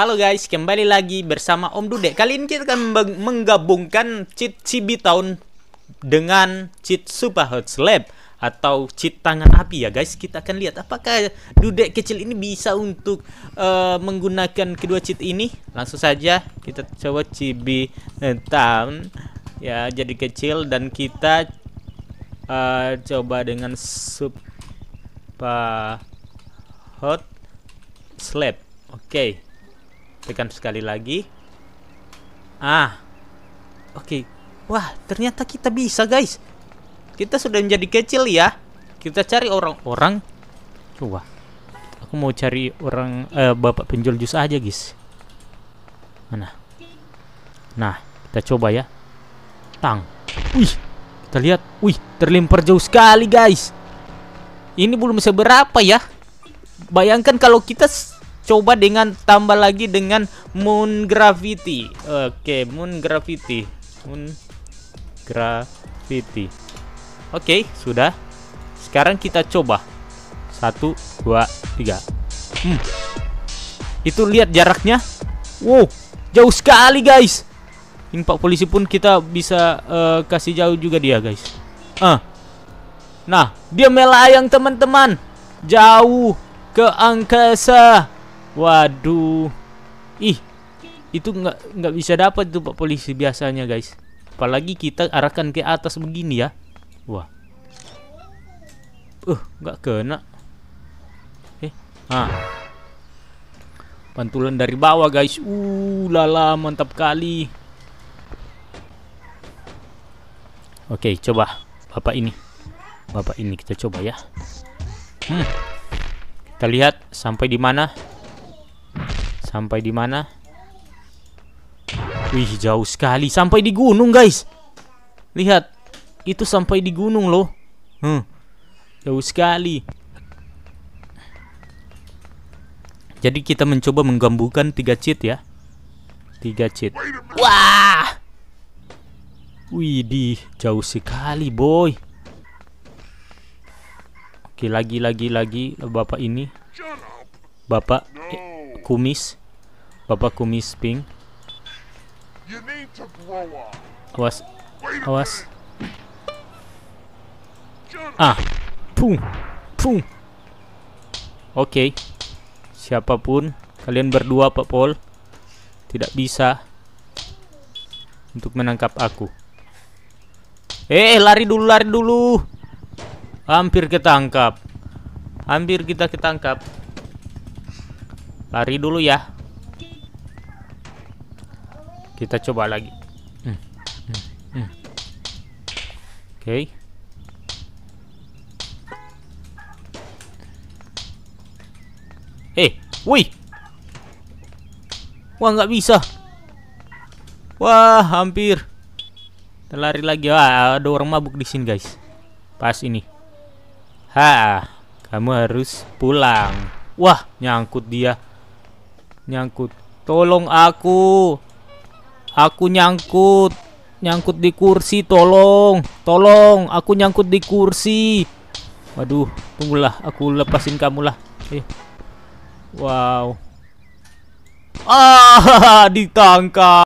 Halo guys, kembali lagi bersama Om Dude. Kali ini kita akan menggabungkan cheat Town dengan cheat Super Hot Slab atau cheat tangan api ya guys. Kita akan lihat apakah Dude kecil ini bisa untuk uh, menggunakan kedua cheat ini. Langsung saja kita coba eh, Town ya jadi kecil dan kita uh, coba dengan Super Hot Slab. Oke. Okay tekan sekali lagi ah oke okay. wah ternyata kita bisa guys kita sudah menjadi kecil ya kita cari orang-orang coba aku mau cari orang eh, bapak penjual jus aja guys mana nah kita coba ya tang wih kita lihat wih terlempar jauh sekali guys ini belum seberapa ya bayangkan kalau kita coba dengan tambah lagi dengan moon gravity. Oke, okay, moon gravity. Moon gravity. Oke, okay, sudah. Sekarang kita coba. Satu, dua, tiga. Hmm. Itu lihat jaraknya. Wow, jauh sekali guys. Impak Polisi pun kita bisa uh, kasih jauh juga dia guys. Ah. Uh. Nah, dia melayang teman-teman. Jauh ke angkasa. Waduh. Ih, itu nggak nggak bisa dapat tuh pak polisi biasanya guys. Apalagi kita arahkan ke atas begini ya. Wah. Uh, nggak kena. Eh, ah. Pantulan dari bawah guys. Uh, lala mantap kali. Oke, coba bapak ini. Bapak ini kita coba ya. Hmm. Kita lihat sampai di mana. Sampai di mana? Wih, jauh sekali. Sampai di gunung, guys. Lihat. Itu sampai di gunung loh. Hmm. Jauh sekali. Jadi kita mencoba menggabungkan tiga cheat ya. Tiga cheat. Wah. Widih, jauh sekali, boy. Oke, lagi lagi lagi bapak ini. Bapak eh, kumis. Bapak kumis pink. Awas. Awas. Ah. Pum. Pum. Oke. Okay. Siapapun kalian berdua Pak Paul tidak bisa untuk menangkap aku. Eh, eh lari dulu, lari dulu. Hampir kita ketangkap. Hampir kita ketangkap. Lari dulu ya kita coba lagi hmm. Hmm. oke okay. eh wih wah nggak bisa wah hampir terlari lagi wah ada orang mabuk di sini guys pas ini ha kamu harus pulang wah nyangkut dia nyangkut tolong aku Aku nyangkut. Nyangkut di kursi, tolong. Tolong, aku nyangkut di kursi. Waduh, tunggulah. Aku lepasin kamu lah. Eh. Wow. Ah, ditangkap.